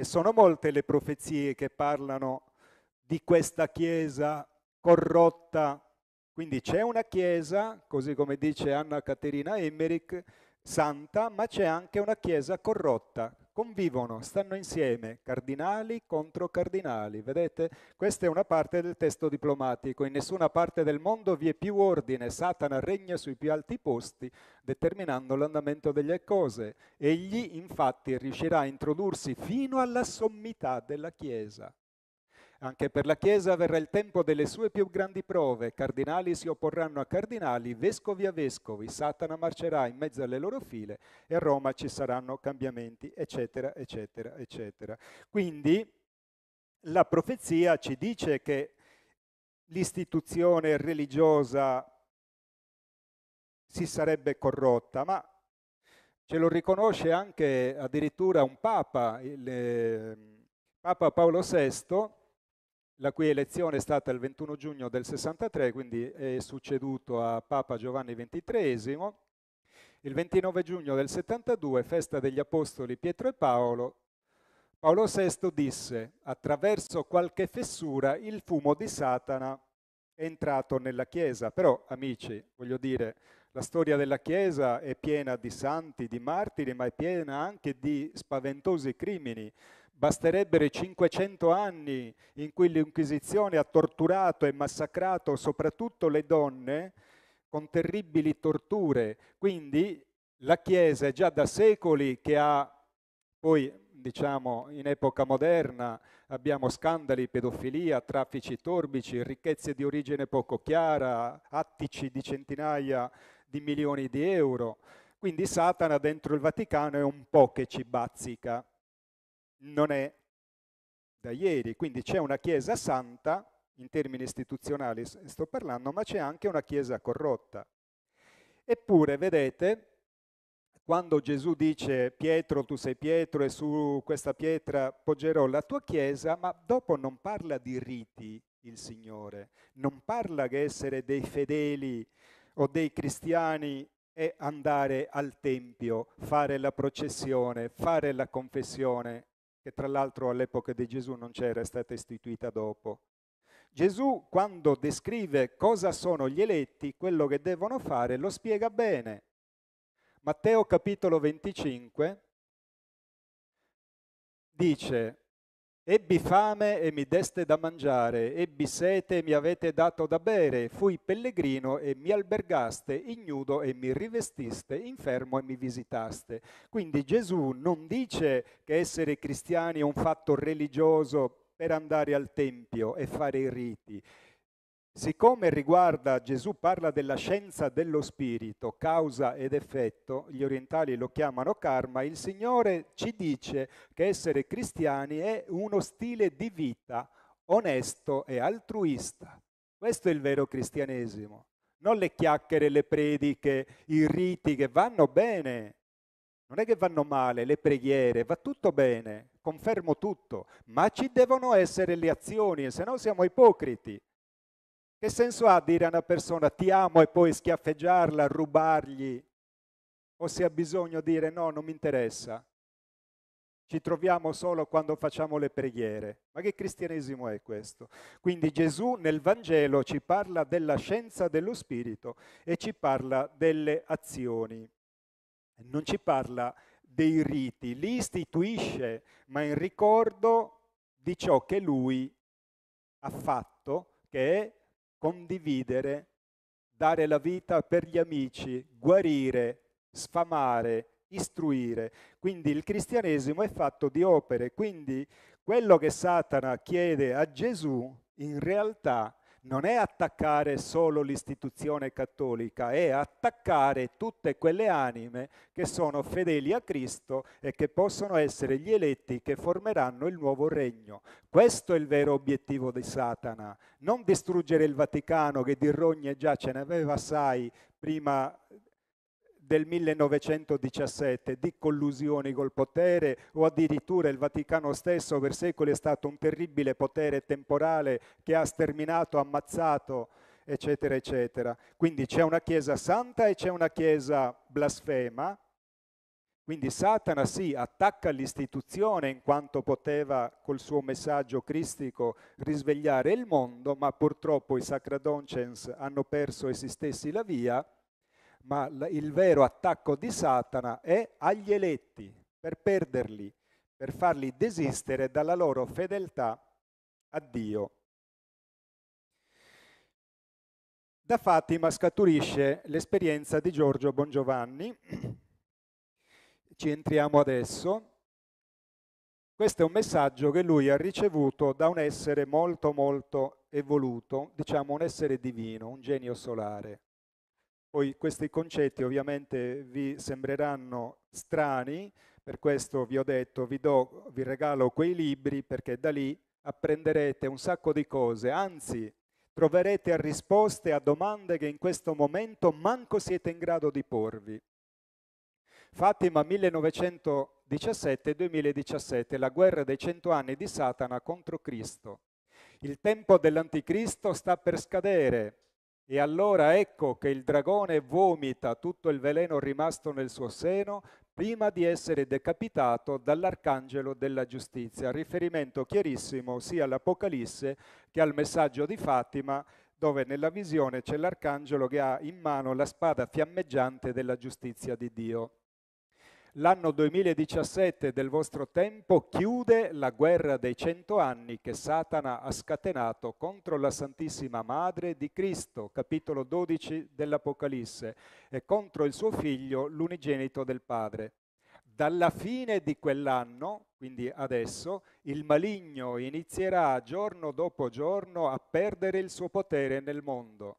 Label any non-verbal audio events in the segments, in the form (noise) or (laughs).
E sono molte le profezie che parlano di questa Chiesa corrotta. Quindi c'è una Chiesa, così come dice Anna Caterina Emmerich, santa, ma c'è anche una Chiesa corrotta, convivono, stanno insieme, cardinali contro cardinali. Vedete? Questa è una parte del testo diplomatico. In nessuna parte del mondo vi è più ordine, Satana regna sui più alti posti, determinando l'andamento delle cose. Egli infatti riuscirà a introdursi fino alla sommità della Chiesa. Anche per la Chiesa verrà il tempo delle sue più grandi prove, cardinali si opporranno a cardinali, vescovi a vescovi, Satana marcerà in mezzo alle loro file e a Roma ci saranno cambiamenti, eccetera, eccetera, eccetera. Quindi la profezia ci dice che l'istituzione religiosa si sarebbe corrotta, ma ce lo riconosce anche addirittura un papa, il ehm, Papa Paolo VI, la cui elezione è stata il 21 giugno del 63, quindi è succeduto a Papa Giovanni XXIII. Il 29 giugno del 72, festa degli Apostoli Pietro e Paolo, Paolo VI disse, attraverso qualche fessura il fumo di Satana è entrato nella Chiesa. Però, amici, voglio dire, la storia della Chiesa è piena di santi, di martiri, ma è piena anche di spaventosi crimini Basterebbero 500 anni in cui l'Inquisizione ha torturato e massacrato soprattutto le donne con terribili torture. Quindi la Chiesa è già da secoli che ha, poi diciamo in epoca moderna abbiamo scandali, pedofilia, traffici torbici, ricchezze di origine poco chiara, attici di centinaia di milioni di euro. Quindi Satana dentro il Vaticano è un po' che ci bazzica non è da ieri, quindi c'è una Chiesa santa, in termini istituzionali sto parlando, ma c'è anche una Chiesa corrotta. Eppure, vedete, quando Gesù dice Pietro, tu sei Pietro e su questa pietra poggerò la tua Chiesa, ma dopo non parla di riti il Signore, non parla che essere dei fedeli o dei cristiani è andare al Tempio, fare la processione, fare la confessione, che tra l'altro all'epoca di Gesù non c'era, è stata istituita dopo. Gesù quando descrive cosa sono gli eletti, quello che devono fare, lo spiega bene. Matteo capitolo 25 dice Ebbi fame e mi deste da mangiare, ebbi sete e mi avete dato da bere, fui pellegrino e mi albergaste, ignudo e mi rivestiste, infermo e mi visitaste. Quindi Gesù non dice che essere cristiani è un fatto religioso per andare al Tempio e fare i riti. Siccome riguarda Gesù parla della scienza dello spirito, causa ed effetto, gli orientali lo chiamano karma, il Signore ci dice che essere cristiani è uno stile di vita onesto e altruista. Questo è il vero cristianesimo, non le chiacchiere, le prediche, i riti che vanno bene, non è che vanno male, le preghiere, va tutto bene, confermo tutto, ma ci devono essere le azioni, se no siamo ipocriti. Che senso ha dire a una persona ti amo e poi schiaffeggiarla, rubargli? O se ha bisogno dire no, non mi interessa. Ci troviamo solo quando facciamo le preghiere. Ma che cristianesimo è questo? Quindi Gesù nel Vangelo ci parla della scienza dello Spirito e ci parla delle azioni. Non ci parla dei riti, li istituisce, ma in ricordo di ciò che lui ha fatto, che è condividere, dare la vita per gli amici, guarire, sfamare, istruire. Quindi il cristianesimo è fatto di opere, quindi quello che Satana chiede a Gesù in realtà è non è attaccare solo l'istituzione cattolica, è attaccare tutte quelle anime che sono fedeli a Cristo e che possono essere gli eletti che formeranno il nuovo regno. Questo è il vero obiettivo di Satana, non distruggere il Vaticano che di rogne già ce n'aveva assai prima del 1917 di collusioni col potere o addirittura il Vaticano stesso per secoli è stato un terribile potere temporale che ha sterminato, ammazzato, eccetera, eccetera. Quindi c'è una Chiesa santa e c'è una Chiesa blasfema. Quindi Satana sì, attacca l'istituzione in quanto poteva col suo messaggio cristico risvegliare il mondo, ma purtroppo i sacradonces hanno perso essi stessi la via ma il vero attacco di Satana è agli eletti, per perderli, per farli desistere dalla loro fedeltà a Dio. Da Fatima scaturisce l'esperienza di Giorgio Bongiovanni, (clears throat) ci entriamo adesso. Questo è un messaggio che lui ha ricevuto da un essere molto molto evoluto, diciamo un essere divino, un genio solare. Poi questi concetti ovviamente vi sembreranno strani, per questo vi ho detto, vi, do, vi regalo quei libri perché da lì apprenderete un sacco di cose, anzi troverete risposte a domande che in questo momento manco siete in grado di porvi. Fatima 1917-2017, la guerra dei cento anni di Satana contro Cristo. Il tempo dell'anticristo sta per scadere, e allora ecco che il dragone vomita tutto il veleno rimasto nel suo seno prima di essere decapitato dall'arcangelo della giustizia, riferimento chiarissimo sia all'Apocalisse che al messaggio di Fatima, dove nella visione c'è l'arcangelo che ha in mano la spada fiammeggiante della giustizia di Dio l'anno 2017 del vostro tempo chiude la guerra dei cento anni che Satana ha scatenato contro la Santissima Madre di Cristo, capitolo 12 dell'Apocalisse, e contro il suo figlio, l'unigenito del Padre. Dalla fine di quell'anno, quindi adesso, il maligno inizierà giorno dopo giorno a perdere il suo potere nel mondo.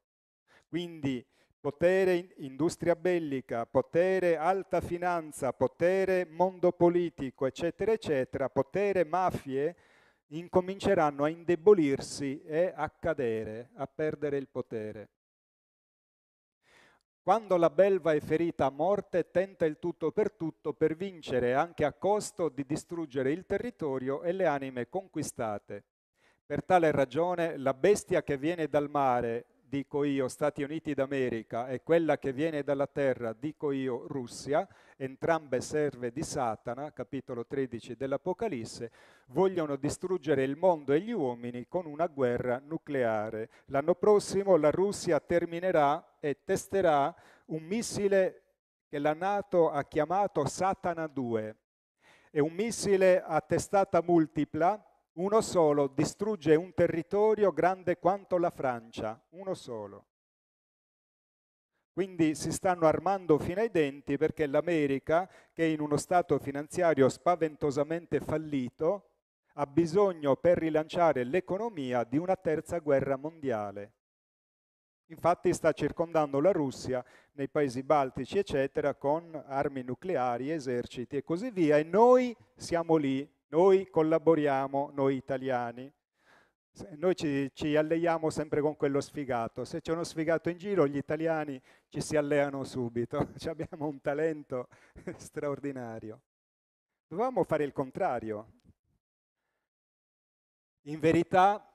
Quindi potere industria bellica, potere alta finanza, potere mondo politico, eccetera, eccetera, potere mafie, incominceranno a indebolirsi e a cadere, a perdere il potere. Quando la belva è ferita a morte, tenta il tutto per tutto per vincere anche a costo di distruggere il territorio e le anime conquistate. Per tale ragione la bestia che viene dal mare dico io Stati Uniti d'America e quella che viene dalla terra, dico io Russia, entrambe serve di Satana, capitolo 13 dell'Apocalisse, vogliono distruggere il mondo e gli uomini con una guerra nucleare. L'anno prossimo la Russia terminerà e testerà un missile che la Nato ha chiamato Satana 2. È un missile a testata multipla uno solo distrugge un territorio grande quanto la Francia, uno solo. Quindi si stanno armando fino ai denti perché l'America, che è in uno stato finanziario spaventosamente fallito, ha bisogno per rilanciare l'economia di una terza guerra mondiale. Infatti sta circondando la Russia nei paesi baltici, eccetera, con armi nucleari, eserciti e così via, e noi siamo lì noi collaboriamo, noi italiani, noi ci, ci, alleiamo sempre con quello sfigato. Se c'è uno sfigato in giro, gli italiani ci si alleano subito. (laughs) Ci abbiamo un talento (laughs) straordinario. Dovevamo fare il contrario. In verità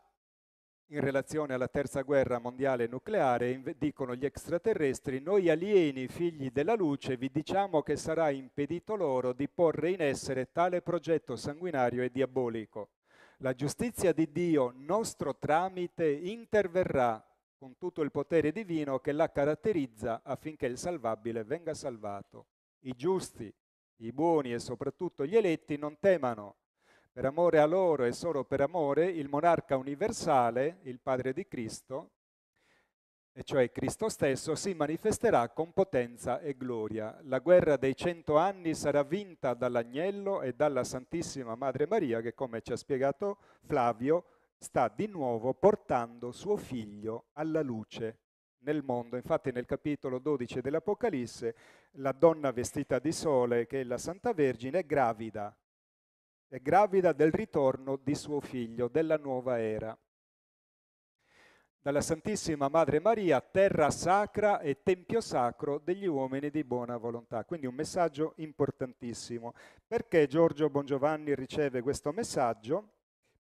in relazione alla terza guerra mondiale nucleare, dicono gli extraterrestri, noi alieni figli della luce vi diciamo che sarà impedito loro di porre in essere tale progetto sanguinario e diabolico. La giustizia di Dio, nostro tramite, interverrà con tutto il potere divino che la caratterizza affinché il salvabile venga salvato. I giusti, i buoni e soprattutto gli eletti non temano per amore a loro e solo per amore, il monarca universale, il Padre di Cristo, e cioè Cristo stesso, si manifesterà con potenza e gloria. La guerra dei cento anni sarà vinta dall'agnello e dalla Santissima Madre Maria che, come ci ha spiegato Flavio, sta di nuovo portando suo figlio alla luce nel mondo. Infatti nel capitolo 12 dell'Apocalisse la donna vestita di sole, che è la Santa Vergine, è gravida è gravida del ritorno di suo figlio, della nuova era. Dalla Santissima Madre Maria, terra sacra e tempio sacro degli uomini di buona volontà. Quindi un messaggio importantissimo. Perché Giorgio Bongiovanni riceve questo messaggio?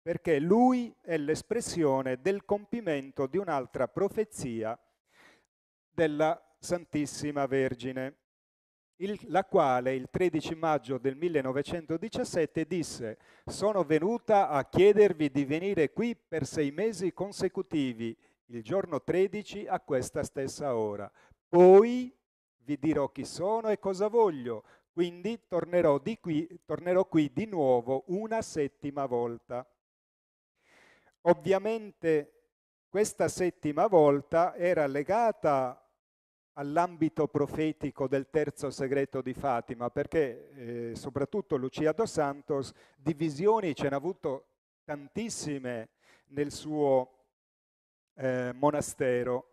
Perché lui è l'espressione del compimento di un'altra profezia della Santissima Vergine il, la quale il 13 maggio del 1917 disse «Sono venuta a chiedervi di venire qui per sei mesi consecutivi, il giorno 13 a questa stessa ora. Poi vi dirò chi sono e cosa voglio, quindi tornerò, di qui, tornerò qui di nuovo una settima volta». Ovviamente questa settima volta era legata all'ambito profetico del terzo segreto di Fatima, perché eh, soprattutto Lucia dos Santos di visioni ce n'ha avuto tantissime nel suo eh, monastero,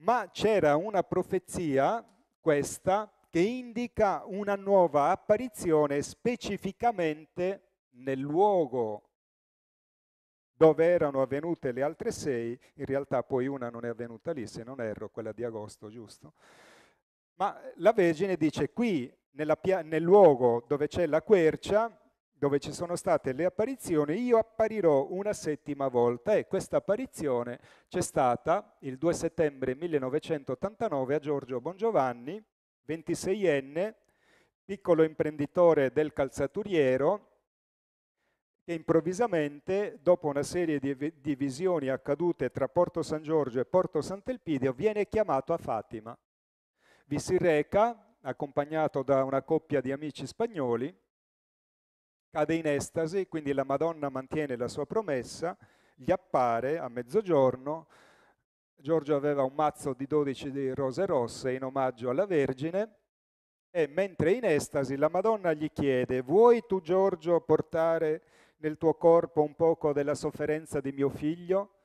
ma c'era una profezia, questa, che indica una nuova apparizione specificamente nel luogo dove erano avvenute le altre sei, in realtà poi una non è avvenuta lì, se non erro, quella di agosto, giusto? Ma la Vergine dice qui, pia- nel luogo dove c'è la quercia, dove ci sono state le apparizioni, io apparirò una settima volta e questa apparizione c'è stata il 2 settembre 1989 a Giorgio Bongiovanni, 26enne, piccolo imprenditore del calzaturiero, e improvvisamente, dopo una serie di, di visioni accadute tra Porto San Giorgio e Porto Sant'Elpidio, viene chiamato a Fatima. Vi si reca, accompagnato da una coppia di amici spagnoli, cade in estasi, quindi la Madonna mantiene la sua promessa, gli appare a mezzogiorno, Giorgio aveva un mazzo di 12 rose rosse in omaggio alla Vergine e mentre in estasi la Madonna gli chiede, vuoi tu Giorgio portare nel tuo corpo un poco della sofferenza di mio figlio?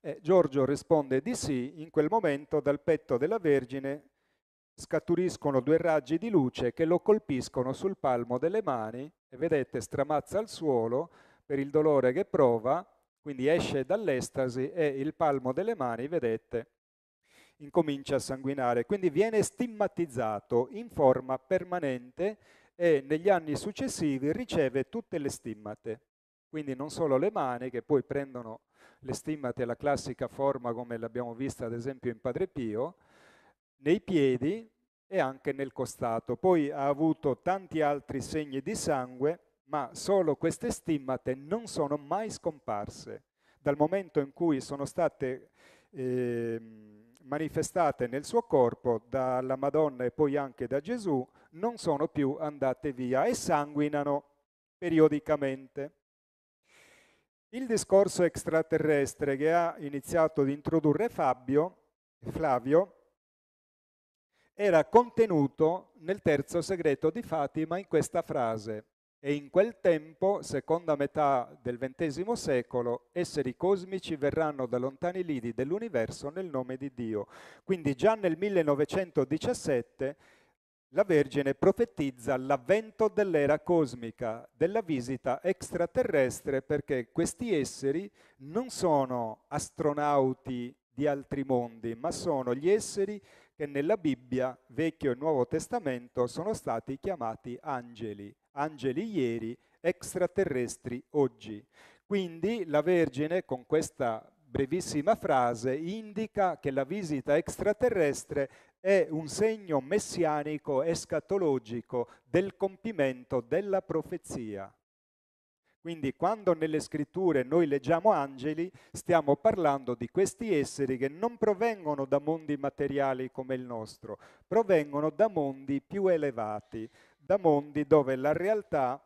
Eh, Giorgio risponde di sì, in quel momento dal petto della Vergine scaturiscono due raggi di luce che lo colpiscono sul palmo delle mani e vedete stramazza al suolo per il dolore che prova, quindi esce dall'estasi e il palmo delle mani, vedete, incomincia a sanguinare, quindi viene stigmatizzato in forma permanente e negli anni successivi riceve tutte le stimmate. Quindi non solo le mani che poi prendono le stimmate la classica forma come l'abbiamo vista ad esempio in Padre Pio, nei piedi e anche nel costato. Poi ha avuto tanti altri segni di sangue, ma solo queste stimmate non sono mai scomparse. Dal momento in cui sono state eh, manifestate nel suo corpo dalla Madonna e poi anche da Gesù, non sono più andate via e sanguinano periodicamente. Il discorso extraterrestre che ha iniziato ad introdurre Fabio, Flavio era contenuto nel terzo segreto di Fatima in questa frase e in quel tempo, seconda metà del XX secolo, esseri cosmici verranno da lontani lidi dell'universo nel nome di Dio. Quindi già nel 1917 la Vergine profetizza l'avvento dell'era cosmica, della visita extraterrestre, perché questi esseri non sono astronauti di altri mondi, ma sono gli esseri che nella Bibbia, Vecchio e Nuovo Testamento, sono stati chiamati angeli, angeli ieri, extraterrestri oggi. Quindi la Vergine con questa brevissima frase indica che la visita extraterrestre è un segno messianico escatologico del compimento della profezia. Quindi quando nelle scritture noi leggiamo angeli, stiamo parlando di questi esseri che non provengono da mondi materiali come il nostro, provengono da mondi più elevati, da mondi dove la realtà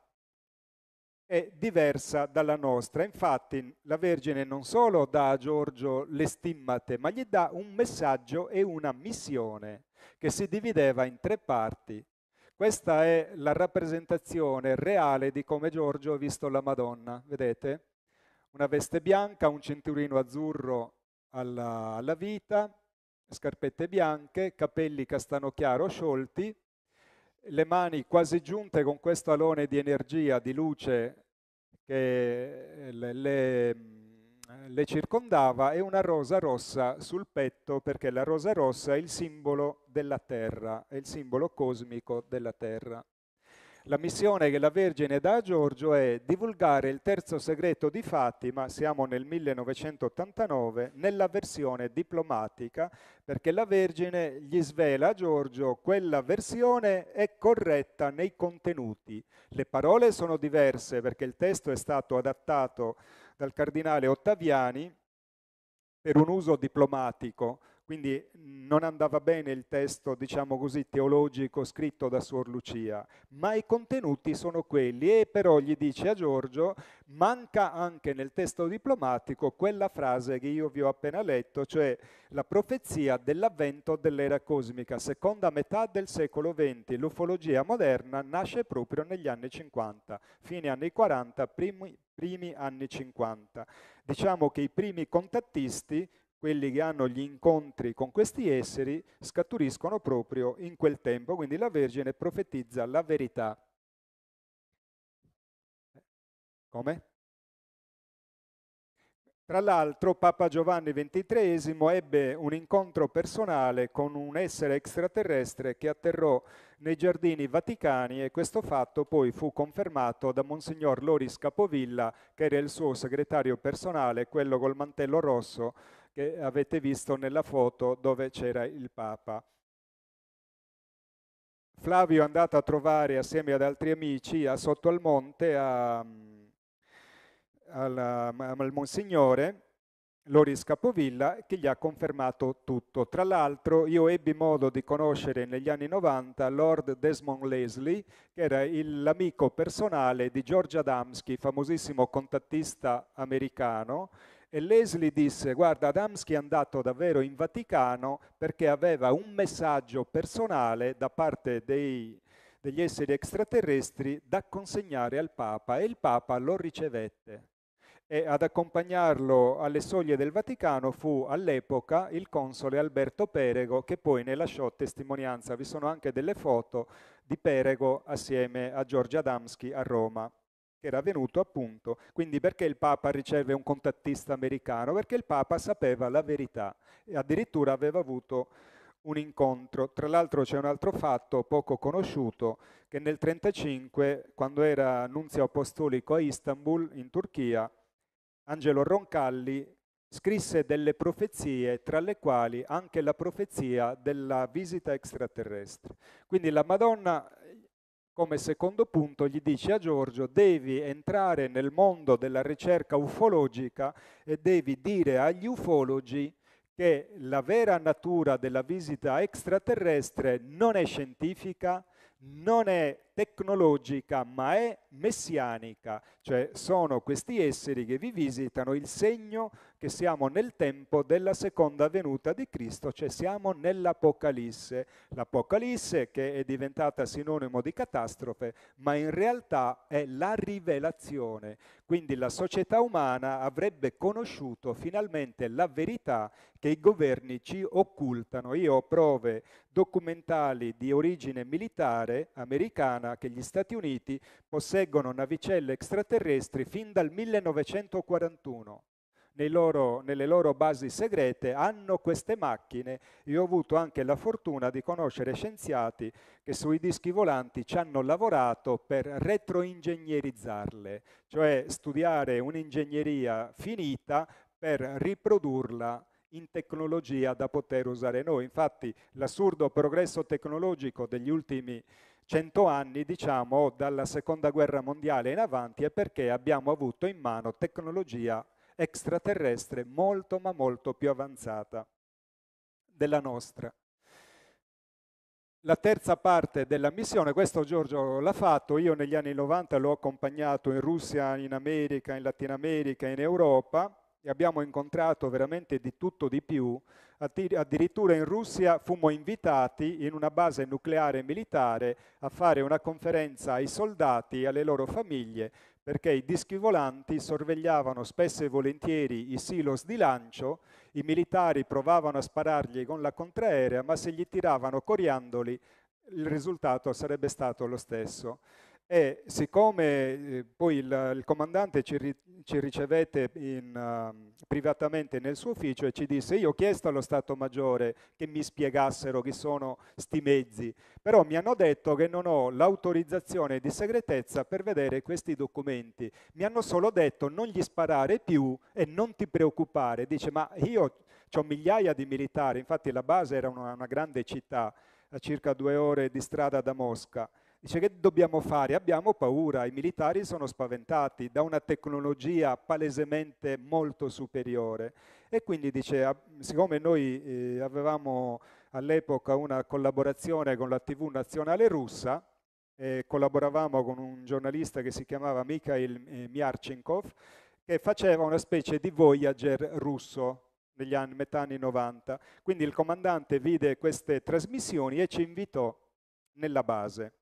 è diversa dalla nostra. Infatti la Vergine non solo dà a Giorgio le stimmate, ma gli dà un messaggio e una missione che si divideva in tre parti. Questa è la rappresentazione reale di come Giorgio ha visto la Madonna, vedete? Una veste bianca, un cinturino azzurro alla, alla vita, scarpette bianche, capelli castano chiaro sciolti, le mani quasi giunte con questo alone di energia, di luce che eh, le, le, mm, le circondava e una rosa rossa sul petto perché la rosa rossa è il simbolo della terra, è il simbolo cosmico della terra. La missione che la Vergine dà a Giorgio è divulgare il terzo segreto di Fatima, siamo nel 1989, nella versione diplomatica, perché la Vergine gli svela a Giorgio quella versione è corretta nei contenuti. Le parole sono diverse perché il testo è stato adattato dal cardinale Ottaviani per un uso diplomatico, quindi non andava bene il testo, diciamo così, teologico scritto da Suor Lucia, ma i contenuti sono quelli e però gli dice a Giorgio manca anche nel testo diplomatico quella frase che io vi ho appena letto, cioè la profezia dell'avvento dell'era cosmica, seconda metà del secolo XX, l'ufologia moderna nasce proprio negli anni 50, fine anni 40, primi, primi anni 50. Diciamo che i primi contattisti quelli che hanno gli incontri con questi esseri scaturiscono proprio in quel tempo, quindi la Vergine profetizza la verità. Come? Tra l'altro Papa Giovanni XXIII ebbe un incontro personale con un essere extraterrestre che atterrò nei giardini vaticani e questo fatto poi fu confermato da Monsignor Loris Capovilla, che era il suo segretario personale, quello col mantello rosso, che avete visto nella foto dove c'era il Papa. Flavio è andato a trovare assieme ad altri amici a Sotto al Monte, a, mm, alla, al Monsignore Loris Capovilla, che gli ha confermato tutto. Tra l'altro io ebbi modo di conoscere negli anni 90 Lord Desmond Leslie, che era l'amico personale di George Adamski, famosissimo contattista americano, e Leslie disse, guarda, Adamski è andato davvero in Vaticano perché aveva un messaggio personale da parte dei, degli esseri extraterrestri da consegnare al Papa e il Papa lo ricevette. E ad accompagnarlo alle soglie del Vaticano fu all'epoca il console Alberto Perego che poi ne lasciò testimonianza. Vi sono anche delle foto di Perego assieme a Giorgio Adamski a Roma era venuto appunto. Quindi perché il Papa riceve un contattista americano? Perché il Papa sapeva la verità e addirittura aveva avuto un incontro. Tra l'altro c'è un altro fatto poco conosciuto che nel 1935, quando era nunzio apostolico a Istanbul, in Turchia, Angelo Roncalli scrisse delle profezie, tra le quali anche la profezia della visita extraterrestre. Quindi la Madonna come secondo punto gli dice a Giorgio devi entrare nel mondo della ricerca ufologica e devi dire agli ufologi che la vera natura della visita extraterrestre non è scientifica, non è tecnologica ma è messianica, cioè sono questi esseri che vi visitano il segno che siamo nel tempo della seconda venuta di Cristo, cioè siamo nell'Apocalisse. L'Apocalisse che è diventata sinonimo di catastrofe, ma in realtà è la rivelazione. Quindi la società umana avrebbe conosciuto finalmente la verità che i governi ci occultano. Io ho prove documentali di origine militare americana afferma che gli Stati Uniti posseggono navicelle extraterrestri fin dal 1941. Loro, nelle loro basi segrete hanno queste macchine. Io ho avuto anche la fortuna di conoscere scienziati che sui dischi volanti ci hanno lavorato per retroingegnerizzarle, cioè studiare un'ingegneria finita per riprodurla in tecnologia da poter usare noi. Infatti l'assurdo progresso tecnologico degli ultimi anni 100 anni diciamo, dalla seconda guerra mondiale in avanti è perché abbiamo avuto in mano tecnologia extraterrestre molto ma molto più avanzata della nostra. La terza parte della missione, questo Giorgio l'ha fatto, io negli anni 90 l'ho accompagnato in Russia, in America, in Latina America, in Europa, e abbiamo incontrato veramente di tutto di più, addirittura in Russia fummo invitati in una base nucleare militare a fare una conferenza ai soldati e alle loro famiglie perché i dischi volanti sorvegliavano spesso e volentieri i silos di lancio, i militari provavano a sparargli con la contraerea, ma se gli tiravano coriandoli il risultato sarebbe stato lo stesso. E siccome eh, poi il, il, comandante ci, ri, ci ricevette in, uh, privatamente nel suo ufficio e ci disse io ho chiesto allo Stato Maggiore che mi spiegassero chi sono sti mezzi, però mi hanno detto che non ho l'autorizzazione di segretezza per vedere questi documenti, mi hanno solo detto non gli sparare più e non ti preoccupare, dice ma io ho migliaia di militari, infatti la base era una, una grande città a circa due ore di strada da Mosca, Dice che dobbiamo fare? Abbiamo paura, i militari sono spaventati da una tecnologia palesemente molto superiore e quindi dice, siccome noi eh, avevamo all'epoca una collaborazione con la TV nazionale russa, eh, collaboravamo con un giornalista che si chiamava Mikhail eh, Miarchenkov, che faceva una specie di Voyager russo negli anni, metà anni 90. Quindi il comandante vide queste trasmissioni e ci invitò nella base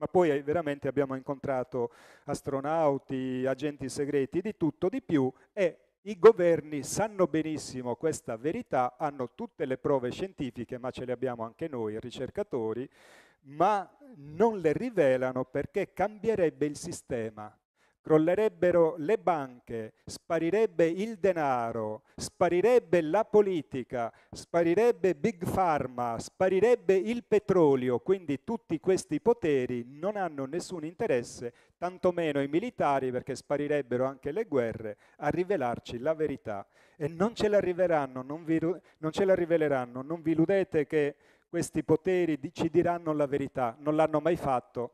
ma poi eh, veramente abbiamo incontrato astronauti, agenti segreti, di tutto, di più e i governi sanno benissimo questa verità, hanno tutte le prove scientifiche, ma ce le abbiamo anche noi, ricercatori, ma non le rivelano perché cambierebbe il sistema crollerebbero le banche, sparirebbe il denaro, sparirebbe la politica, sparirebbe Big Pharma, sparirebbe il petrolio, quindi tutti questi poteri non hanno nessun interesse, tantomeno i militari perché sparirebbero anche le guerre, a rivelarci la verità. E non ce la, non vi, non ce la riveleranno, non vi illudete che questi poteri ci diranno la verità, non l'hanno mai fatto,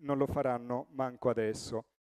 non lo faranno manco adesso.